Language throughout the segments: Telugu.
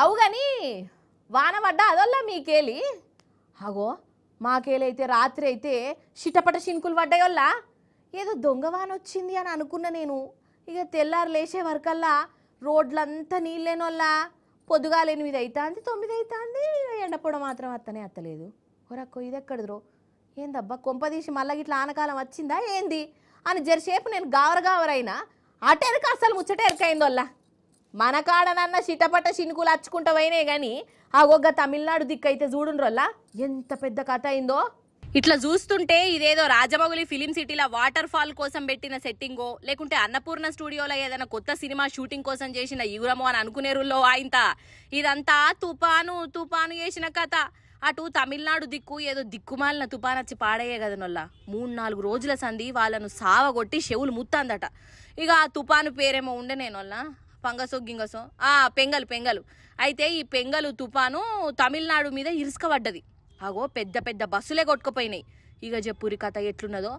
అవు కానీ వాన పడ్డా అదొల్లా మీకేలి అగో మాకేలైతే రాత్రి అయితే చిటపట శినుకులు పడ్డాయోల్లా ఏదో దొంగ వాన వచ్చింది అని అనుకున్న నేను ఇక తెల్లారు లేచే వరకల్లా రోడ్లంతా నీళ్ళేనోల్లా పొద్దుగాల ఎనిమిది అవుతుంది తొమ్మిది అవుతుంది ఎండపొడ మాత్రం అత్తనే అత్తలేదు ఒరక్కో ఇది ఎక్కడదురో ఏందబ్బా కొంపదీసి మళ్ళీ ఇట్లా ఆనకాలం వచ్చిందా ఏంది అని జరిసేపు నేను గావర గావరైనా అటెరక అసలు ముచ్చట ఎరకైందోల్లా మన కాడనన్న చిటపట చినుకులు అచ్చుకుంటవైనే పోయినాయి కానీ ఆ ఒక్క తమిళనాడు దిక్కు అయితే చూడుండ్రల్లా ఎంత పెద్ద కథ అయిందో ఇట్లా చూస్తుంటే ఇదేదో రాజమౌళి ఫిలిం సిటీలో వాటర్ ఫాల్ కోసం పెట్టిన సెట్టింగో లేకుంటే అన్నపూర్ణ స్టూడియోలో ఏదైనా కొత్త సినిమా షూటింగ్ కోసం చేసిన యువరమో అని అనుకునే రుల్లో ఆయంత ఇదంతా తుపాను తుపాను చేసిన కథ అటు తమిళనాడు దిక్కు ఏదో దిక్కుమాలిన తుపానొచ్చి పాడయ్యే కదనొల్లా మూడు నాలుగు రోజుల సంధి వాళ్ళను సావగొట్టి చెవులు ముత్తందట ఇక ఆ తుపాను పేరేమో ఉండే నేనొల్లా పంగసో గింగసో ఆ పెంగలు పెంగలు అయితే ఈ పెంగలు తుఫాను తమిళనాడు మీద ఇరుసుకబడ్డది అగో పెద్ద పెద్ద బస్సులే కొట్టుకుపోయినాయి ఇక చెప్పురి కథ ఎట్లున్నదో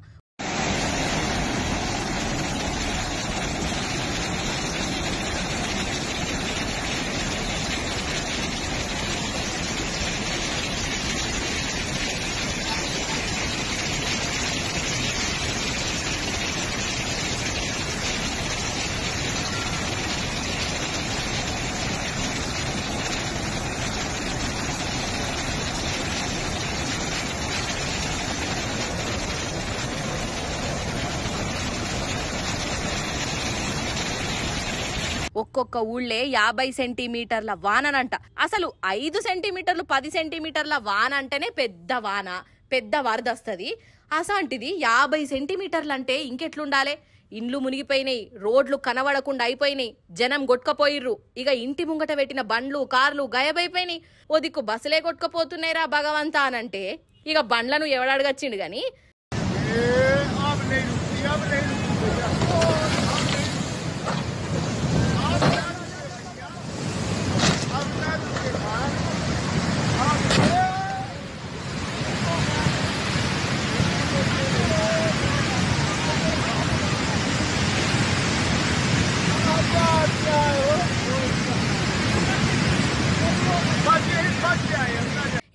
ఒక్కొక్క ఊళ్ళే యాభై సెంటీమీటర్ల వాననంట అసలు ఐదు సెంటీమీటర్లు పది సెంటీమీటర్ల వాన అంటేనే పెద్ద వాన పెద్ద వరద వస్తుంది అసంటిది యాభై సెంటీమీటర్లు అంటే ఇంకెట్లుండాలి ఇండ్లు మునిగిపోయినాయి రోడ్లు కనబడకుండా అయిపోయినాయి జనం కొట్టుకపోయిర్రు ఇక ఇంటి ముంగట పెట్టిన బండ్లు కార్లు గాయబైపోయినాయి ఓ దిక్కు బస్సులే కొట్టుకపోతున్నాయిరా భగవంతా అనంటే ఇక బండ్లను ఎవడాడగచ్చిండు కానీ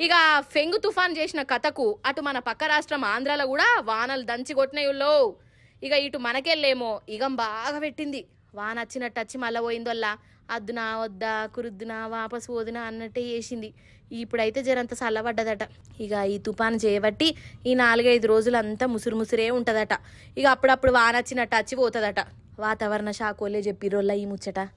ఇక ఫెంగు తుఫాన్ చేసిన కథకు అటు మన పక్క రాష్ట్రం ఆంధ్రాలో కూడా వానలు దంచి కొట్టినయుల్లో ఇక ఇటు మనకెళ్ళేమో ఇగం బాగా పెట్టింది వాన వచ్చినట్టు వచ్చి మళ్ళీ పోయిందోల్లా అద్దునా వద్దా కురుద్దునా వాపసు వదినా అన్నట్టే చేసింది ఇప్పుడైతే జరంత చల్లబడ్డదట ఇక ఈ తుఫాను చేయబట్టి ఈ నాలుగైదు రోజులంతా ముసురు ముసురే ఉంటుందట ఇక అప్పుడప్పుడు వాన వచ్చినట్టు వచ్చిపోతుందట పోతుందట వాతావరణ వాళ్ళే చెప్పిరోళ్ళ ఈ ముచ్చట